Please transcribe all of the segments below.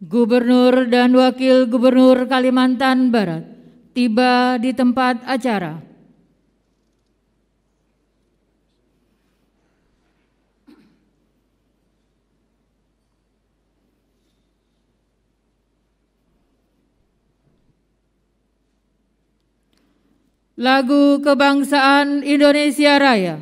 Gubernur dan Wakil Gubernur Kalimantan Barat tiba di tempat acara. Lagu Kebangsaan Indonesia Raya.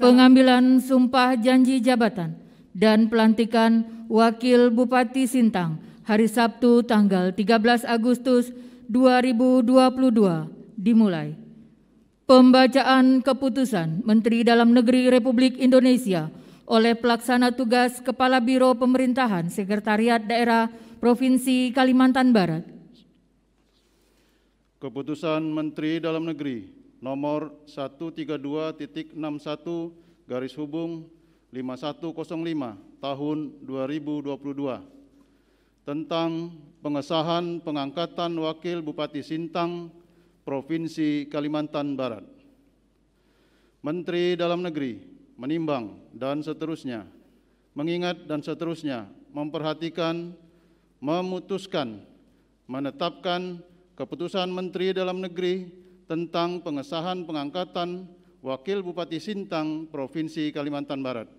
pengambilan sumpah janji jabatan, dan pelantikan Wakil Bupati Sintang hari Sabtu tanggal 13 Agustus 2022 dimulai. Pembacaan keputusan Menteri Dalam Negeri Republik Indonesia oleh pelaksana tugas Kepala Biro Pemerintahan Sekretariat Daerah Provinsi Kalimantan Barat. Keputusan Menteri Dalam Negeri nomor 132.61 garis hubung 5105 tahun 2022 tentang pengesahan pengangkatan Wakil Bupati Sintang, Provinsi Kalimantan Barat. Menteri Dalam Negeri menimbang dan seterusnya, mengingat dan seterusnya, memperhatikan, memutuskan, menetapkan keputusan Menteri Dalam Negeri tentang pengesahan pengangkatan Wakil Bupati Sintang, Provinsi Kalimantan Barat.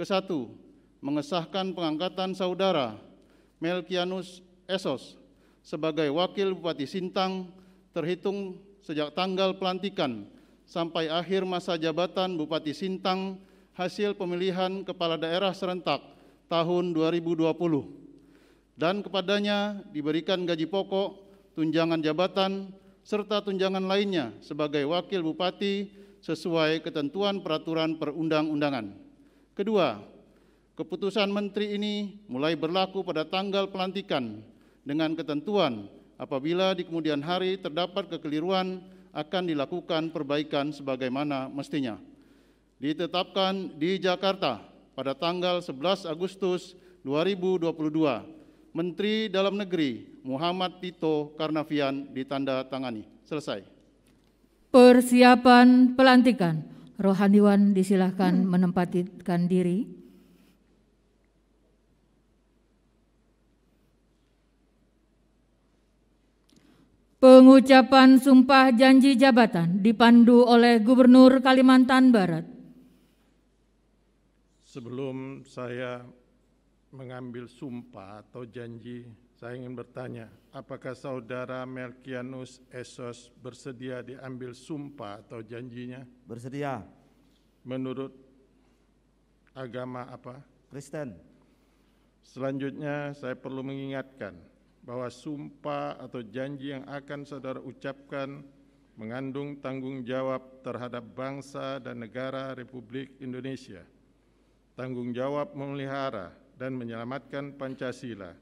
Kesatu, mengesahkan pengangkatan saudara Melkianus Esos sebagai Wakil Bupati Sintang terhitung sejak tanggal pelantikan sampai akhir masa jabatan Bupati Sintang hasil pemilihan Kepala Daerah Serentak tahun 2020 dan kepadanya diberikan gaji pokok, tunjangan jabatan, serta tunjangan lainnya sebagai wakil bupati sesuai ketentuan peraturan perundang-undangan. Kedua, keputusan menteri ini mulai berlaku pada tanggal pelantikan dengan ketentuan apabila di kemudian hari terdapat kekeliruan akan dilakukan perbaikan sebagaimana mestinya. Ditetapkan di Jakarta pada tanggal 11 Agustus 2022 Menteri Dalam Negeri Muhammad Tito Karnavian ditandatangani. Selesai. Persiapan pelantikan. Rohaniwan disilahkan hmm. menempatkan diri. Pengucapan sumpah janji jabatan dipandu oleh Gubernur Kalimantan Barat. Sebelum saya mengambil sumpah atau janji, saya ingin bertanya, apakah saudara Melkianus Esos bersedia diambil sumpah atau janjinya? Bersedia. Menurut agama apa? Kristen. Selanjutnya saya perlu mengingatkan bahwa sumpah atau janji yang akan saudara ucapkan mengandung tanggung jawab terhadap bangsa dan negara Republik Indonesia. Tanggung jawab memelihara dan menyelamatkan Pancasila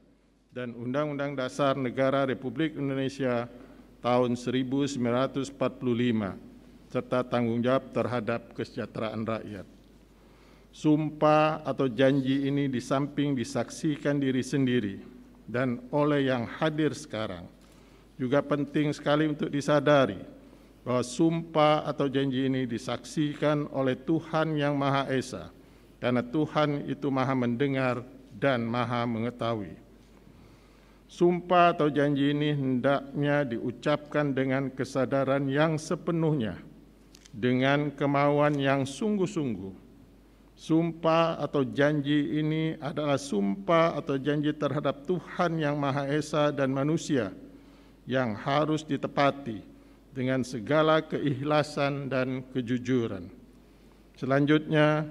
dan Undang-Undang Dasar Negara Republik Indonesia tahun 1945 serta tanggung jawab terhadap kesejahteraan rakyat. Sumpah atau janji ini di samping disaksikan diri sendiri dan oleh yang hadir sekarang juga penting sekali untuk disadari bahwa sumpah atau janji ini disaksikan oleh Tuhan Yang Maha Esa karena Tuhan itu maha mendengar dan maha mengetahui. Sumpah atau janji ini hendaknya diucapkan dengan kesadaran yang sepenuhnya, dengan kemauan yang sungguh-sungguh. Sumpah atau janji ini adalah sumpah atau janji terhadap Tuhan yang Maha Esa dan manusia yang harus ditepati dengan segala keikhlasan dan kejujuran. Selanjutnya,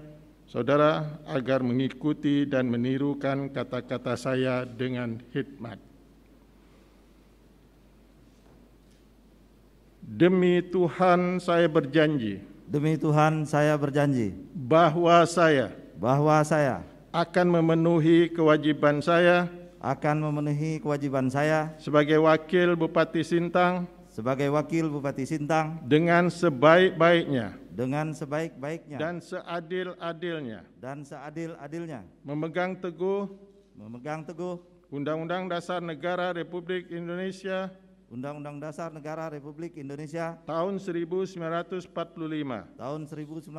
saudara agar mengikuti dan menirukan kata-kata saya dengan hikmat. Demi Tuhan saya berjanji. Demi Tuhan saya berjanji bahwa saya bahwa saya akan memenuhi kewajiban saya akan memenuhi kewajiban saya sebagai wakil Bupati Sintang sebagai wakil Bupati Sintang dengan sebaik-baiknya dengan sebaik-baiknya dan seadil-adilnya dan seadil-adilnya memegang teguh memegang teguh Undang-Undang Dasar Negara Republik Indonesia Undang-Undang Dasar Negara Republik Indonesia tahun 1945 tahun 1945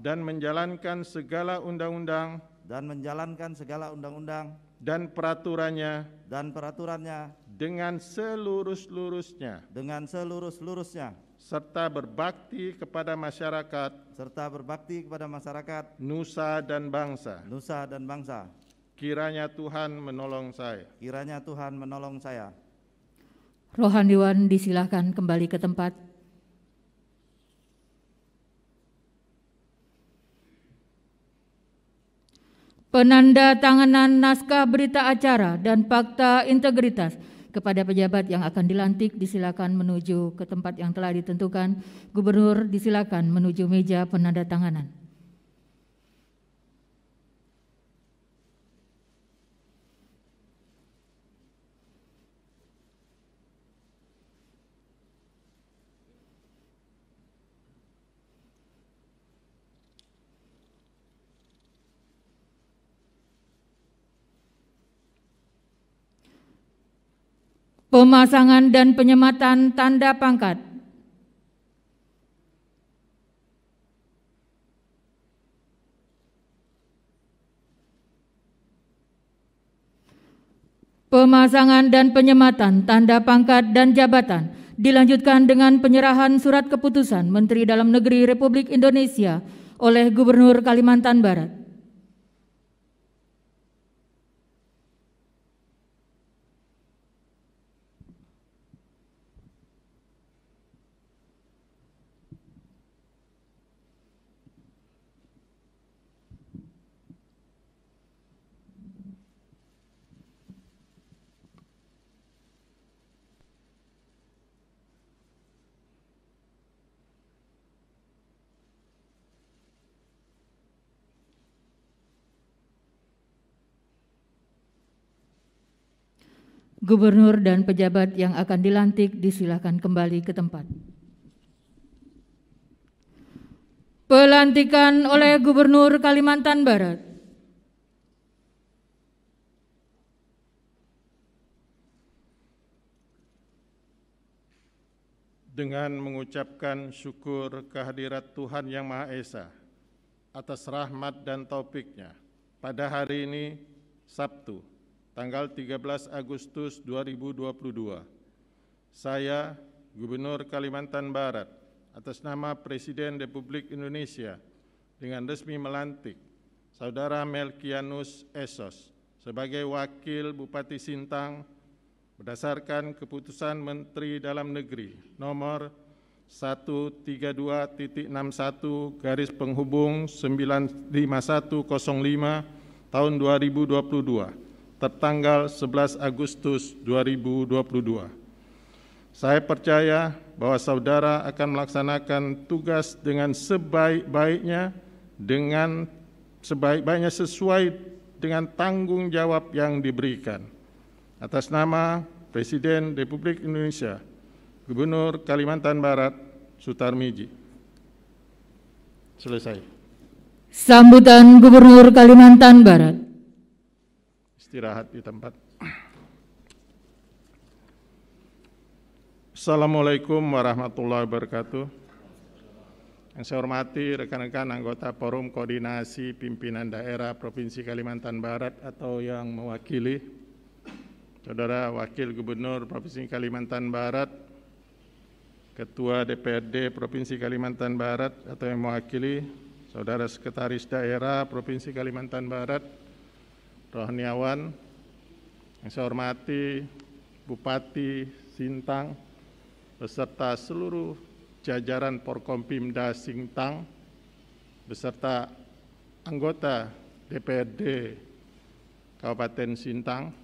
dan menjalankan segala undang-undang dan menjalankan segala undang-undang dan peraturannya dan peraturannya dengan selurus-lurusnya dengan selurus-lurusnya serta berbakti kepada masyarakat serta berbakti kepada masyarakat nusa dan bangsa nusa dan bangsa kiranya Tuhan menolong saya kiranya Tuhan menolong saya Rohaniwan disilahkan kembali ke tempat penanda tanganan naskah berita acara dan fakta integritas kepada pejabat yang akan dilantik disilakan menuju ke tempat yang telah ditentukan. Gubernur disilakan menuju meja penanda tanganan. pemasangan dan penyematan tanda pangkat. Pemasangan dan penyematan tanda pangkat dan jabatan dilanjutkan dengan penyerahan surat keputusan Menteri Dalam Negeri Republik Indonesia oleh Gubernur Kalimantan Barat. Gubernur dan pejabat yang akan dilantik disilahkan kembali ke tempat. Pelantikan oleh Gubernur Kalimantan Barat. Dengan mengucapkan syukur kehadirat Tuhan Yang Maha Esa atas rahmat dan taufiknya, pada hari ini, Sabtu, tanggal 13 Agustus 2022. Saya, Gubernur Kalimantan Barat, atas nama Presiden Republik Indonesia, dengan resmi melantik Saudara Melkianus Esos sebagai Wakil Bupati Sintang berdasarkan keputusan Menteri Dalam Negeri nomor 132.61 garis penghubung 95105 tahun 2022 tertanggal 11 Agustus 2022. Saya percaya bahwa saudara akan melaksanakan tugas dengan sebaik-baiknya dengan sebaik-baiknya sesuai dengan tanggung jawab yang diberikan. Atas nama Presiden Republik Indonesia, Gubernur Kalimantan Barat, Sutarmiji. Selesai. Sambutan Gubernur Kalimantan Barat istirahat di tempat. Assalamualaikum warahmatullahi wabarakatuh. Yang saya hormati rekan-rekan anggota Forum Koordinasi Pimpinan Daerah Provinsi Kalimantan Barat atau yang mewakili, Saudara Wakil Gubernur Provinsi Kalimantan Barat, Ketua DPRD Provinsi Kalimantan Barat atau yang mewakili, Saudara Sekretaris Daerah Provinsi Kalimantan Barat, Rohaniawan, yang saya hormati Bupati Sintang, beserta seluruh jajaran Porkompimda Sintang, beserta anggota DPRD Kabupaten Sintang,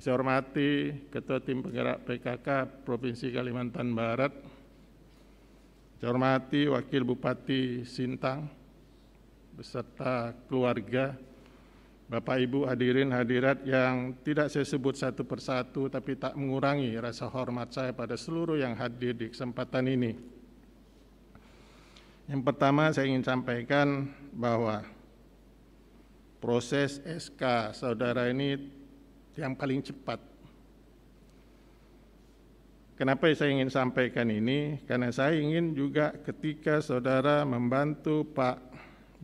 yang saya hormati Ketua Tim Penggerak PKK Provinsi Kalimantan Barat, saya hormati Wakil Bupati Sintang, beserta keluarga, Bapak Ibu hadirin hadirat yang tidak saya sebut satu persatu tapi tak mengurangi rasa hormat saya pada seluruh yang hadir di kesempatan ini. Yang pertama saya ingin sampaikan bahwa proses SK saudara ini yang paling cepat. Kenapa saya ingin sampaikan ini? Karena saya ingin juga ketika saudara membantu Pak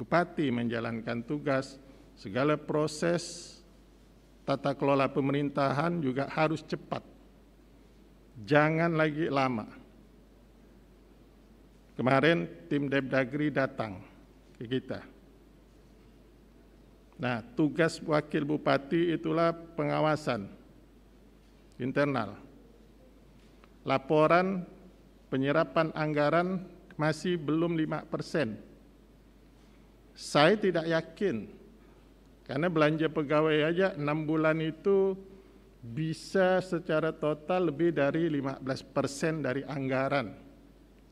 Bupati menjalankan tugas, segala proses tata kelola pemerintahan juga harus cepat. Jangan lagi lama. Kemarin tim Depdagri datang ke kita. Nah, tugas wakil bupati itulah pengawasan internal. Laporan penyerapan anggaran masih belum 5 persen. Saya tidak yakin karena belanja pegawai aja 6 bulan itu bisa secara total lebih dari 15% dari anggaran.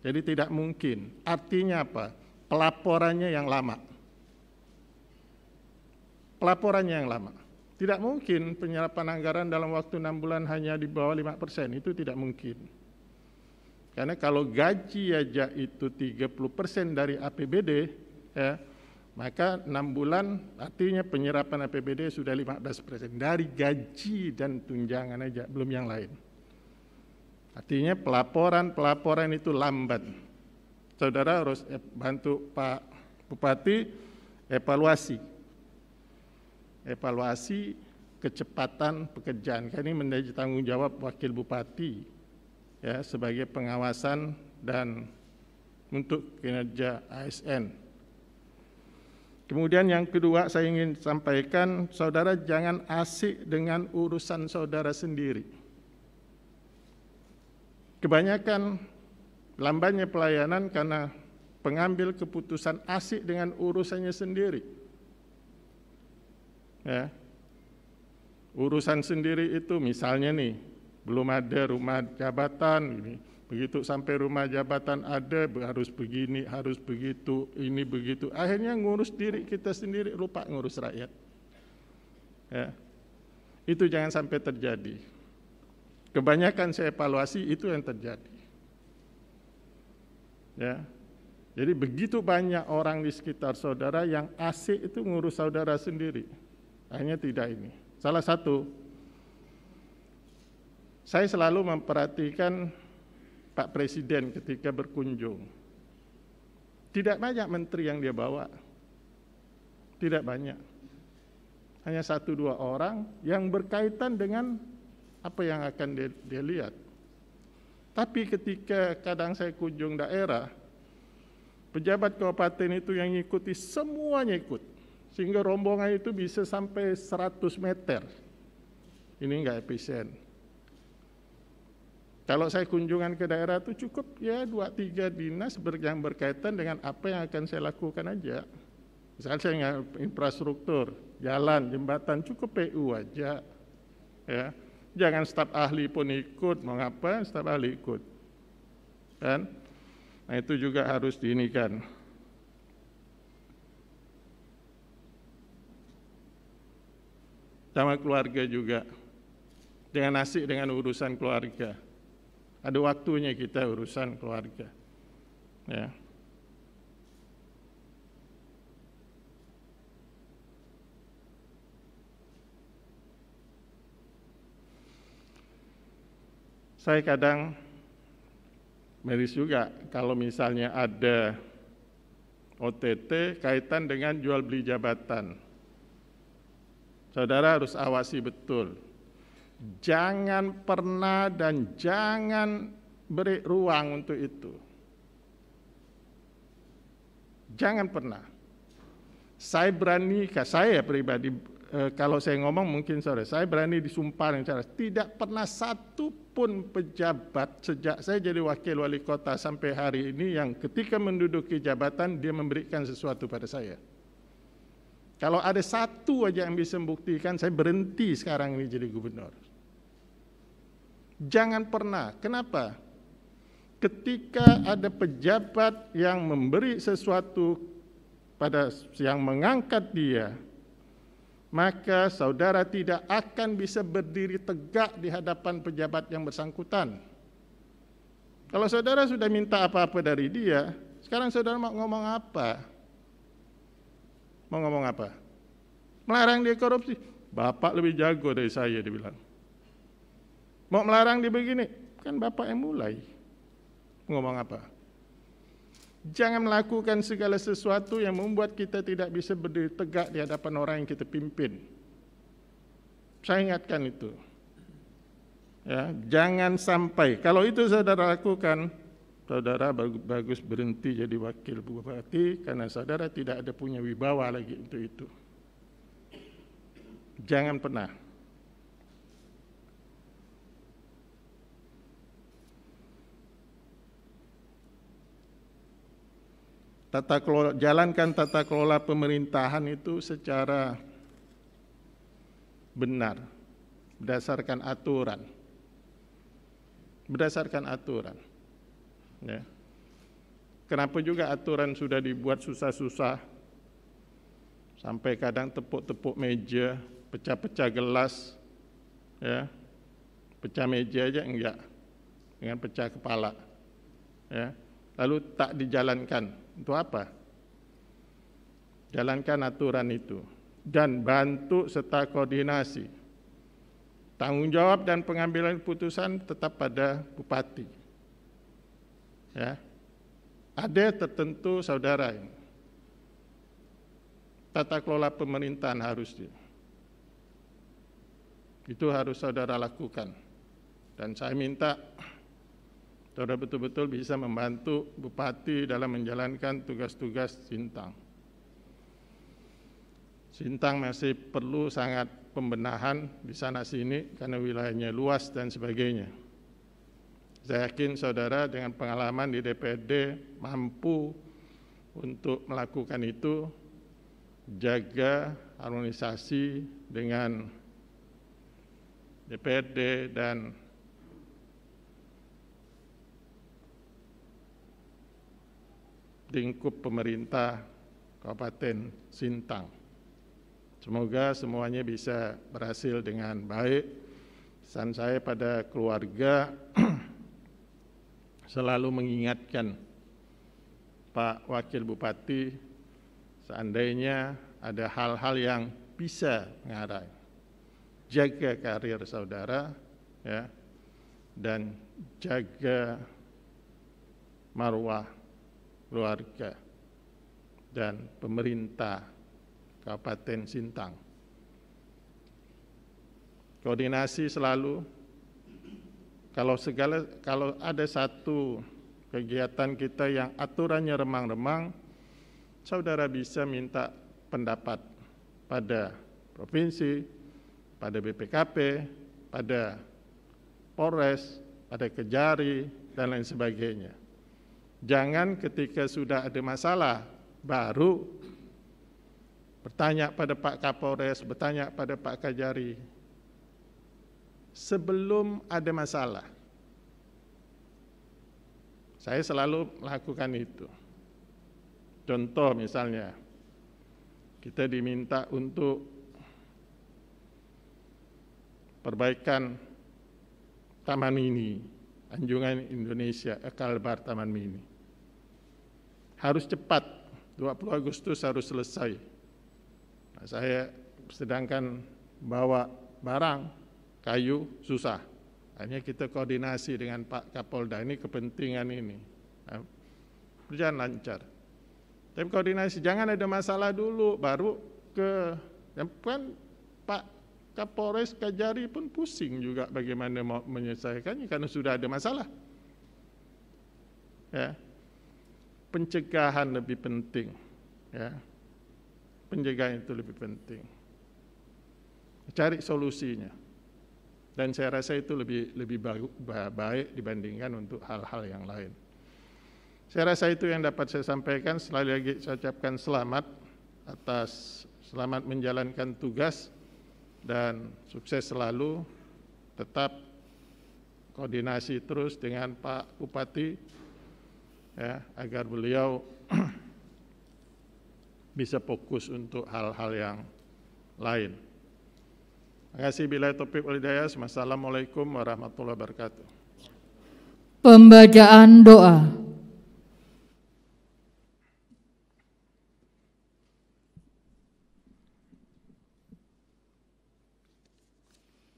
Jadi tidak mungkin. Artinya apa? Pelaporannya yang lama. Pelaporannya yang lama. Tidak mungkin penyerapan anggaran dalam waktu 6 bulan hanya di bawah 5%, itu tidak mungkin. Karena kalau gaji aja itu 30% dari APBD, ya, maka enam bulan artinya penyerapan APBD sudah 15 persen dari gaji dan tunjangan aja, belum yang lain. Artinya pelaporan-pelaporan itu lambat. Saudara harus bantu Pak Bupati evaluasi. Evaluasi kecepatan pekerjaan. Karena ini menjadi tanggung jawab Wakil Bupati ya sebagai pengawasan dan untuk kinerja ASN. Kemudian yang kedua saya ingin sampaikan, saudara jangan asik dengan urusan saudara sendiri. Kebanyakan lambannya pelayanan karena pengambil keputusan asik dengan urusannya sendiri. Ya. Urusan sendiri itu misalnya nih, belum ada rumah jabatan Begitu sampai rumah jabatan ada harus begini, harus begitu, ini begitu. Akhirnya ngurus diri kita sendiri, lupa ngurus rakyat. Ya. Itu jangan sampai terjadi. Kebanyakan saya evaluasi itu yang terjadi. Ya. Jadi begitu banyak orang di sekitar saudara yang asik itu ngurus saudara sendiri. Hanya tidak ini. Salah satu, saya selalu memperhatikan Pak Presiden ketika berkunjung. Tidak banyak menteri yang dia bawa. Tidak banyak. Hanya satu dua orang yang berkaitan dengan apa yang akan dia, dia lihat. Tapi ketika kadang saya kunjung daerah, pejabat kabupaten itu yang ikuti semuanya ikut. Sehingga rombongan itu bisa sampai 100 meter. Ini enggak efisien kalau saya kunjungan ke daerah itu cukup ya dua tiga dinas yang berkaitan dengan apa yang akan saya lakukan aja. Misalnya saya infrastruktur, jalan, jembatan, cukup PU aja. Ya. Jangan staf ahli pun ikut, mau ngapa staf ahli ikut. Kan? Nah itu juga harus diinikan. Sama keluarga juga. dengan nasi, dengan urusan keluarga ada waktunya kita urusan keluarga. Ya. Saya kadang miris juga kalau misalnya ada OTT kaitan dengan jual beli jabatan. Saudara harus awasi betul Jangan pernah dan jangan beri ruang untuk itu. Jangan pernah. Saya berani, saya pribadi, eh, kalau saya ngomong mungkin sore, saya berani disumpah dengan cara tidak pernah satu pun pejabat sejak saya jadi wakil wali kota sampai hari ini yang ketika menduduki jabatan dia memberikan sesuatu pada saya. Kalau ada satu aja yang bisa membuktikan, saya berhenti sekarang ini jadi gubernur. Jangan pernah. Kenapa? Ketika ada pejabat yang memberi sesuatu pada yang mengangkat dia, maka saudara tidak akan bisa berdiri tegak di hadapan pejabat yang bersangkutan. Kalau saudara sudah minta apa-apa dari dia, sekarang saudara mau ngomong apa? Mau ngomong apa? Melarang dia korupsi. Bapak lebih jago dari saya, dibilang. Mau melarang dia begini, kan bapak yang mulai. Ngomong apa? Jangan melakukan segala sesuatu yang membuat kita tidak bisa berdiri tegak di hadapan orang yang kita pimpin. Saya ingatkan itu. Ya, jangan sampai. Kalau itu saudara lakukan, saudara bagus berhenti jadi wakil bupati karena saudara tidak ada punya wibawa lagi untuk itu. Jangan pernah. tata kelola jalankan tata kelola pemerintahan itu secara benar berdasarkan aturan berdasarkan aturan ya kenapa juga aturan sudah dibuat susah-susah sampai kadang tepuk-tepuk meja pecah-pecah gelas ya pecah meja aja enggak dengan pecah kepala ya lalu tak dijalankan. Untuk apa? Jalankan aturan itu dan bantu serta koordinasi. Tanggung jawab dan pengambilan keputusan tetap pada bupati. Ya. Ada tertentu saudara ini. Tata kelola pemerintahan harus di. Itu harus saudara lakukan. Dan saya minta saudara betul-betul bisa membantu Bupati dalam menjalankan tugas-tugas Sintang. Sintang masih perlu sangat pembenahan di sana-sini karena wilayahnya luas dan sebagainya. Saya yakin saudara dengan pengalaman di DPD mampu untuk melakukan itu, jaga harmonisasi dengan DPD dan lingkup pemerintah Kabupaten Sintang. Semoga semuanya bisa berhasil dengan baik. Pesan saya pada keluarga selalu mengingatkan Pak Wakil Bupati seandainya ada hal-hal yang bisa mengarah. Jaga karir saudara ya dan jaga marwah keluarga dan pemerintah Kabupaten Sintang. Koordinasi selalu kalau segala kalau ada satu kegiatan kita yang aturannya remang-remang, saudara bisa minta pendapat pada provinsi, pada BPKP, pada Polres, pada Kejari dan lain sebagainya. Jangan ketika sudah ada masalah baru bertanya pada Pak Kapolres, bertanya pada Pak Kajari. Sebelum ada masalah. Saya selalu melakukan itu. Contoh misalnya, kita diminta untuk perbaikan taman ini Anjungan Indonesia, eh, Kalbar Taman Mini. Harus cepat, 20 Agustus harus selesai. Nah, saya sedangkan bawa barang, kayu, susah. Hanya kita koordinasi dengan Pak Kapolda, ini kepentingan ini. Nah, berjalan lancar. Tapi koordinasi, jangan ada masalah dulu, baru ke... Ya, kan Pak Kapolres Kajari pun pusing juga bagaimana mau menyelesaikannya karena sudah ada masalah. Ya. Pencegahan lebih penting. Ya. Pencegahan itu lebih penting. Cari solusinya. Dan saya rasa itu lebih lebih baik dibandingkan untuk hal-hal yang lain. Saya rasa itu yang dapat saya sampaikan. Sekali lagi saya ucapkan selamat atas selamat menjalankan tugas dan sukses selalu. Tetap koordinasi terus dengan Pak Bupati ya agar beliau bisa fokus untuk hal-hal yang lain. Terima kasih bila topik walidaya. Wassalamualaikum warahmatullahi wabarakatuh. Pembacaan doa.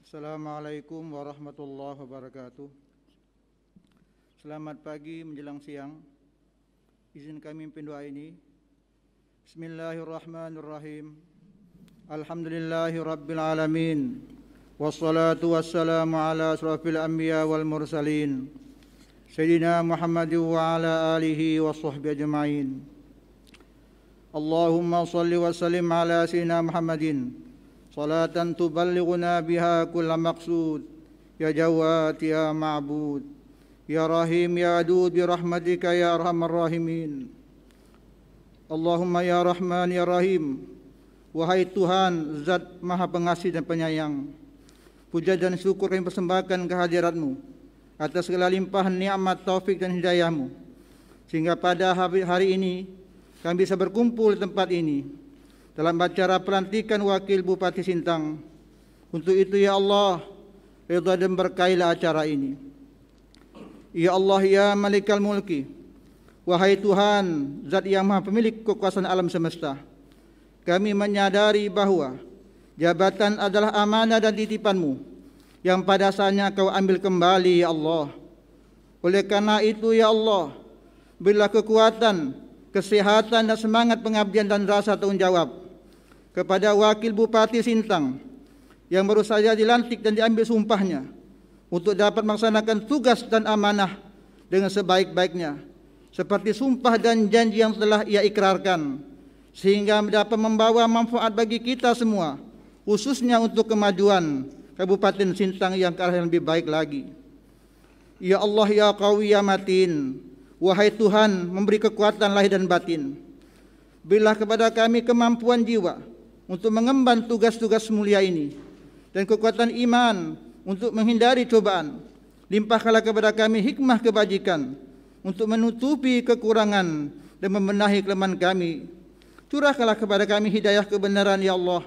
Assalamualaikum warahmatullahi wabarakatuh. Selamat pagi menjelang siang. Izin kami memimpin doa ini. Bismillahirrahmanirrahim. Alhamdulillahi alamin. Wassalatu wassalamu ala asrafil anbiya wal mursalin. Sayyidina Muhammad wa ala alihi wa sahbihi ajma'in. Allahumma salli wa sallim ala sayyidina Muhammadin صلاة تبلغنا بها كل مقصود يا ya يا معبود يا رحيم يا عدود برحمتك يا أرحم الراحمين اللهم يا رحمن يا رحيم Wahai Tuhan zat maha pengasih dan penyayang Puja dan syukur kami persembahkan kehadiratmu Atas segala limpahan nikmat taufik dan hidayahmu Sehingga pada hari ini Kami bisa berkumpul di tempat ini dalam acara pelantikan Wakil Bupati Sintang. Untuk itu ya Allah, ridha dan berkailah acara ini. Ya Allah ya Malikal Mulki, wahai Tuhan, zat yang maha pemilik kekuasaan alam semesta. Kami menyadari bahwa jabatan adalah amanah dan titipanmu yang pada saatnya kau ambil kembali ya Allah. Oleh karena itu ya Allah, berilah kekuatan, kesehatan dan semangat pengabdian dan rasa tanggung jawab kepada Wakil Bupati Sintang yang baru saja dilantik dan diambil sumpahnya untuk dapat melaksanakan tugas dan amanah dengan sebaik-baiknya seperti sumpah dan janji yang telah ia ikrarkan sehingga dapat membawa manfaat bagi kita semua khususnya untuk kemajuan Kabupaten Sintang yang ke arah yang lebih baik lagi. Ya Allah ya Qawi ya Matin, wahai Tuhan memberi kekuatan lahir dan batin. Berilah kepada kami kemampuan jiwa, untuk mengemban tugas-tugas mulia ini dan kekuatan iman untuk menghindari cobaan. Limpahkanlah kepada kami hikmah kebajikan untuk menutupi kekurangan dan membenahi kelemahan kami. Curahkanlah kepada kami hidayah kebenaran ya Allah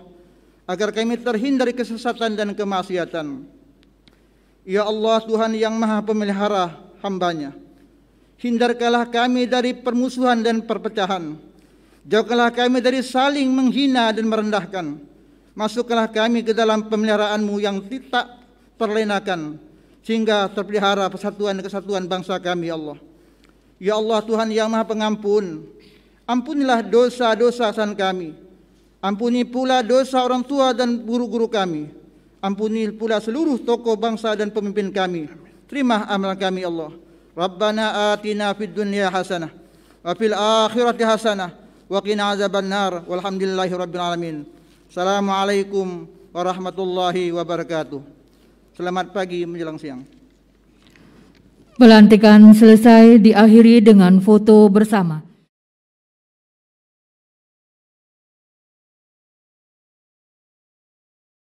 agar kami terhindar dari kesesatan dan kemaksiatan. Ya Allah Tuhan yang maha pemelihara hambanya. Hindarkanlah kami dari permusuhan dan perpecahan. Jauhkanlah kami dari saling menghina dan merendahkan. Masukkanlah kami ke dalam pemeliharaanmu yang tidak terlenakan. Sehingga terpelihara persatuan dan kesatuan bangsa kami, ya Allah. Ya Allah Tuhan yang maha pengampun. Ampunilah dosa-dosa san kami. Ampuni pula dosa orang tua dan guru-guru kami. Ampuni pula seluruh tokoh bangsa dan pemimpin kami. Terima amalan kami, ya Allah. Rabbana atina fid dunya hasanah. Wa fil akhirati hasanah wa qina azaban nar walhamdulillahi rabbil alamin assalamualaikum warahmatullahi wabarakatuh Selamat pagi menjelang siang Pelantikan selesai diakhiri dengan foto bersama